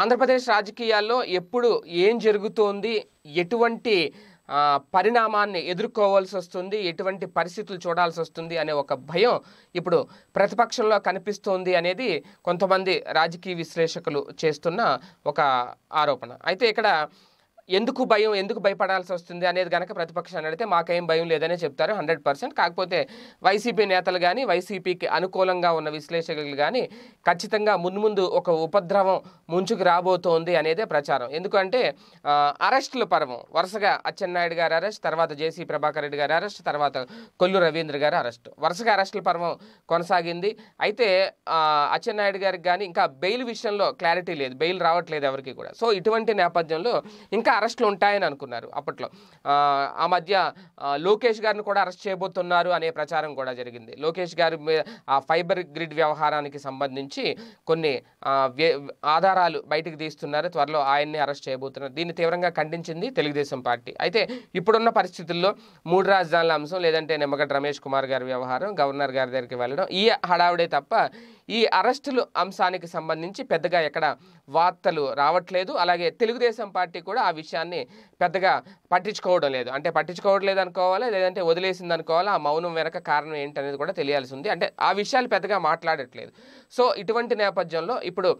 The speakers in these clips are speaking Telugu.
ఆంధ్రప్రదేశ్ రాజకీయాల్లో ఎప్పుడు ఏం జరుగుతోంది ఎటువంటి పరిణామాన్ని ఎదుర్కోవాల్సి వస్తుంది ఎటువంటి పరిస్థితులు చూడాల్సి వస్తుంది అనే ఒక భయం ఇప్పుడు ప్రతిపక్షంలో కనిపిస్తోంది అనేది కొంతమంది రాజకీయ విశ్లేషకులు చేస్తున్న ఒక ఆరోపణ అయితే ఇక్కడ ఎందుకు భయం ఎందుకు భయపడాల్సి వస్తుంది అనేది కనుక ప్రతిపక్షాన్ని అడిగితే మాకేం భయం లేదనే చెప్తారు హండ్రెడ్ పర్సెంట్ కాకపోతే వైసీపీ నేతలు కానీ వైసీపీకి అనుకూలంగా ఉన్న విశ్లేషకులు కానీ ఖచ్చితంగా మున్ముందు ఒక ఉపద్రవం ముంచుకు రాబోతోంది అనేదే ప్రచారం ఎందుకంటే అరెస్టుల పర్వం వరుసగా అచ్చెన్నాయుడు గారి అరెస్ట్ తర్వాత జేసీ ప్రభాకర్ రెడ్డి గారి అరెస్ట్ తర్వాత కొల్లు రవీంద్ర గారు అరెస్ట్ వరుసగా అరెస్టుల పర్వం కొనసాగింది అయితే అచ్చెన్నాయుడు గారికి కానీ ఇంకా బెయిల్ విషయంలో క్లారిటీ లేదు బెయిల్ రావట్లేదు ఎవరికి కూడా సో ఇటువంటి నేపథ్యంలో ఇంకా అరెస్ట్లు ఉంటాయని అనుకున్నారు అప్పట్లో ఆ మధ్య లోకేష్ గారిని కూడా అరెస్ట్ చేయబోతున్నారు అనే ప్రచారం కూడా జరిగింది లోకేష్ గారి ఆ ఫైబర్ గ్రిడ్ వ్యవహారానికి సంబంధించి కొన్ని ఆధారాలు బయటకు తీస్తున్నారు త్వరలో ఆయన్ని అరెస్ట్ చేయబోతున్నారు దీన్ని తీవ్రంగా ఖండించింది తెలుగుదేశం పార్టీ అయితే ఇప్పుడున్న పరిస్థితుల్లో మూడు రాజధానుల అంశం లేదంటే నిమ్మగడ్డ రమేష్ కుమార్ గారి వ్యవహారం గవర్నర్ గారి దగ్గరికి వెళ్ళడం ఈ హడావుడే తప్ప ఈ అరెస్టులు అంశానికి సంబంధించి పెద్దగా ఎక్కడ వార్తలు రావట్లేదు అలాగే తెలుగుదేశం పార్టీ కూడా ఆ విషయం విషయాన్ని పెద్దగా పట్టించుకోవడం లేదు అంటే పట్టించుకోవడం లేదు అనుకోవాలా లేదంటే వదిలేసింది అనుకోవాలా ఆ మౌనం వెనక కారణం ఏంటనేది కూడా తెలియాల్సి ఉంది అంటే ఆ విషయాలు పెద్దగా మాట్లాడట్లేదు సో ఇటువంటి నేపథ్యంలో ఇప్పుడు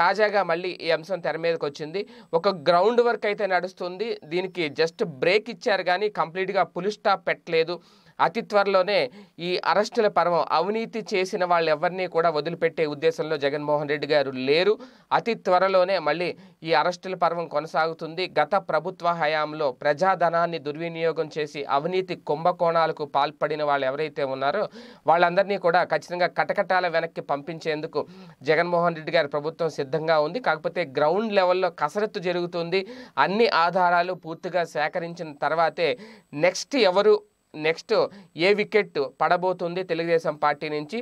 తాజాగా మళ్ళీ ఈ అంశం తెర మీదకి వచ్చింది ఒక గ్రౌండ్ వర్క్ అయితే నడుస్తుంది దీనికి జస్ట్ బ్రేక్ ఇచ్చారు కానీ కంప్లీట్గా పులిస్టాప్ స్టాప్ పెట్టలేదు అతి త్వరలోనే ఈ అరెస్టుల పర్వం అవినీతి చేసిన వాళ్ళు ఎవరిని కూడా వదిలిపెట్టే ఉద్దేశంలో జగన్మోహన్ రెడ్డి గారు లేరు అతి త్వరలోనే మళ్ళీ ఈ అరెస్టుల పర్వం కొనసాగుతుంది గత ప్రభుత్వ హయాంలో ప్రజాధనాన్ని దుర్వినియోగం చేసి అవినీతి కుంభకోణాలకు పాల్పడిన వాళ్ళు ఎవరైతే ఉన్నారో వాళ్ళందరినీ కూడా ఖచ్చితంగా కటకటాల వెనక్కి పంపించేందుకు జగన్మోహన్ రెడ్డి గారి ప్రభుత్వం సిద్ధంగా ఉంది కాకపోతే గ్రౌండ్ లెవెల్లో కసరత్తు జరుగుతుంది అన్ని ఆధారాలు పూర్తిగా సేకరించిన తర్వాతే నెక్స్ట్ ఎవరు నెక్స్ట్ ఏ వికెట్ పడబోతుంది తెలుగుదేశం పార్టీ నుంచి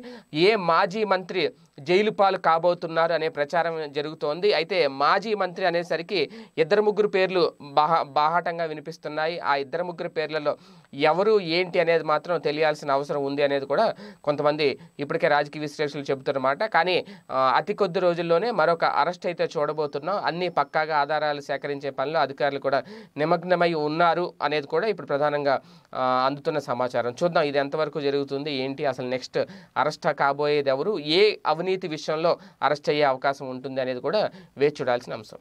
ఏ మాజీ మంత్రి జైలు పాలు కాబోతున్నారు అనే ప్రచారం జరుగుతోంది అయితే మాజీ మంత్రి అనేసరికి ఇద్దరు ముగ్గురు పేర్లు బాహా బాహాటంగా వినిపిస్తున్నాయి ఆ ఇద్దరు ముగ్గురు పేర్లలో ఎవరు ఏంటి అనేది మాత్రం తెలియాల్సిన అవసరం ఉంది అనేది కూడా కొంతమంది ఇప్పటికే రాజకీయ విశ్లేషకులు చెబుతున్నమాట కానీ అతి కొద్ది రోజుల్లోనే మరొక అరెస్ట్ అయితే చూడబోతున్నాం అన్ని పక్కాగా ఆధారాలు సేకరించే పనిలో అధికారులు కూడా నిమగ్నమై ఉన్నారు అనేది కూడా ఇప్పుడు ప్రధానంగా అందుతున్న సమాచారం చూద్దాం ఇది ఎంతవరకు జరుగుతుంది ఏంటి అసలు నెక్స్ట్ అరెస్ట్ కాబోయేది ఎవరు ఏ అవినీతి విషయంలో అరెస్ట్ అయ్యే అవకాశం ఉంటుంది అనేది కూడా వేచి చూడాల్సిన అంశం